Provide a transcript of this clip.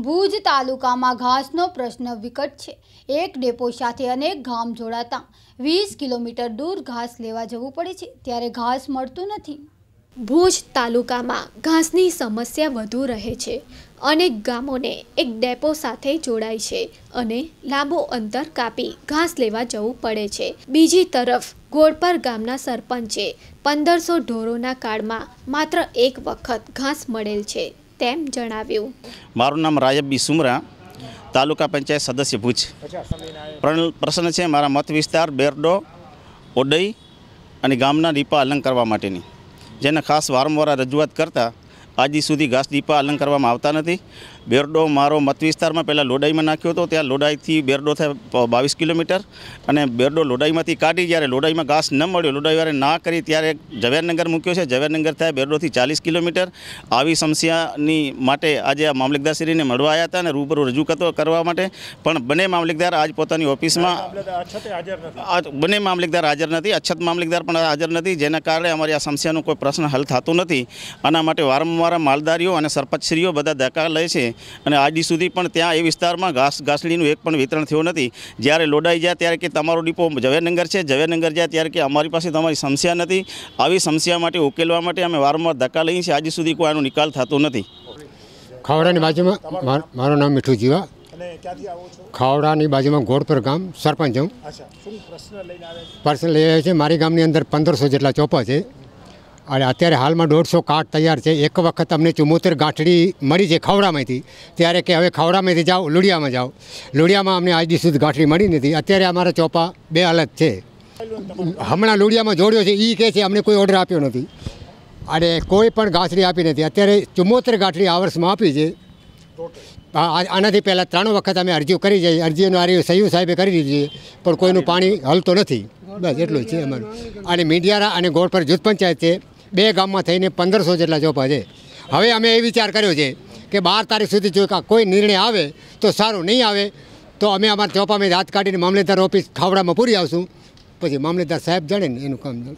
ભુજ તાલુકામાં ઘાસનો પ્રશ્ન વિકટ છે એક ડેપો સાથે અનેક ગામ જોડાતા વીસ કિલોમીટર દૂર ઘાસ લેવા જવું પડે છે ત્યારે ઘાસ મળતું નથી ભુજ તાલુકામાં ઘાસની સમસ્યા વધુ રહે છે અનેક ગામોને એક ડેપો સાથે જોડાય છે અને લાંબો અંતર કાપી ઘાસ લેવા જવું પડે છે બીજી તરફ ગોળપર ગામના સરપંચે પંદરસો ઢોરોના કાળમાં માત્ર એક વખત ઘાસ મળેલ છે તેમ જણાવ્યું મારું નામ રાયબી સુમરા તાલુકા પંચાયત સદસ્ય ભુજ પ્રશ્ન છે મારા મત વિસ્તાર બેરડો ઓડઈ અને ગામના દીપા અલંગ કરવા માટેની જેને ખાસ વારંવાર રજૂઆત કરતાં આજ સુધી ઘાસ દીપા અલંગ કરવામાં આવતા નથી બેરડો મારો મત વિસ્તારમાં પહેલાં લોડાઈમાં નાખ્યો હતો ત્યાં લોડાઈથી બેરડો થાય બાવીસ કિલોમીટર અને બેરડો લોડાઈમાંથી કાઢી જ્યારે લોડાઈમાં ઘાસ ન મળ્યો લોડાઈવાળે ના કરી ત્યારે ઝવેરનગર મૂક્યો છે ઝવેરનગર થાય બેરડોથી ચાલીસ કિલોમીટર આવી સમસ્યાની માટે આજે આ મામલતદારશ્રીને મળવા આવ્યા હતા અને રૂબરૂ રજૂ કરતો કરવા માટે પણ બંને મામલતદાર આજ પોતાની ઓફિસમાં બંને મામલતદાર હાજર નથી અછત મામલતદાર પણ હાજર નથી જેના કારણે અમારી આ સમસ્યાનો કોઈ પ્રશ્ન હલ થતો નથી આના માટે વારંવાર માલદારીઓ અને સરપંચશ્રીઓ બધા ધક્કા લે છે અને આજ સુધી પણ ત્યાં એ વિસ્તારમાં ઘાસ ઘાસલીનું એક પણ વિતરણ થયું નથી જ્યારે લોડાઈ જાય ત્યારે કે તમારો ડીપો ઝવેરનગર છે ઝવેરનગર જાય ત્યારે કે અમારી પાસે તમારી સમસ્યા નથી આવી સમસ્યા માટે ઉકેલવા માટે અમે વારંવાર ધક્કા લઈએ છીએ આજ સુધી કોઈ આનો નિકાલ થતો નથી ખાવડાની બાજુમાં મારું નામ મીઠું જીવા ખાવડાની બાજુમાં ગોળપર ગામ સરપંચ હું પર્સનલ લઈને આવે છે મારી ગામની અંદર પંદરસો જેટલા ચોપા છે અને અત્યારે હાલમાં દોઢસો કાર્ડ તૈયાર છે એક વખત અમને ચુમોતેર ગાંઠડી મળી છે ખાવડામાંથી ત્યારે કે હવે ખાવડામાંથી જાઓ લુડિયામાં જાઓ લુડિયામાં અમને આજ સુધી ગાંઠડી મળી નથી અત્યારે અમારા ચોપા બે અલગ છે હમણાં લુડિયામાં જોડ્યો છે એ કહે છે અમને કોઈ ઓર્ડર આપ્યો નથી અને કોઈ પણ ગાંઠડી આપી નથી અત્યારે ચુમોતેર ગાંઠડી આ વર્ષમાં આપી છે આનાથી પહેલાં ત્રણ વખત અમે અરજીઓ કરી જઈએ અરજીઓનું આરી સહયું સાહેબે કરી દીધી પણ કોઈનું પાણી હલતો નથી બસ એટલું જ છે અમારું અને મીડિયારા અને ગોળપર જૂથ પંચાયત છે બે ગામમાં થઈને પંદરસો જેટલા જોબ છે હવે અમે એ વિચાર કર્યો છે કે બાર તારીખ સુધી જો કોઈ નિર્ણય આવે તો સારું નહીં આવે તો અમે અમારા ચોપામાં હાથ કાઢીને મામલેદાર ઓફિસ ખાવડામાં પૂરી આવશું પછી મામલેદાર સાહેબ જાણે એનું કામ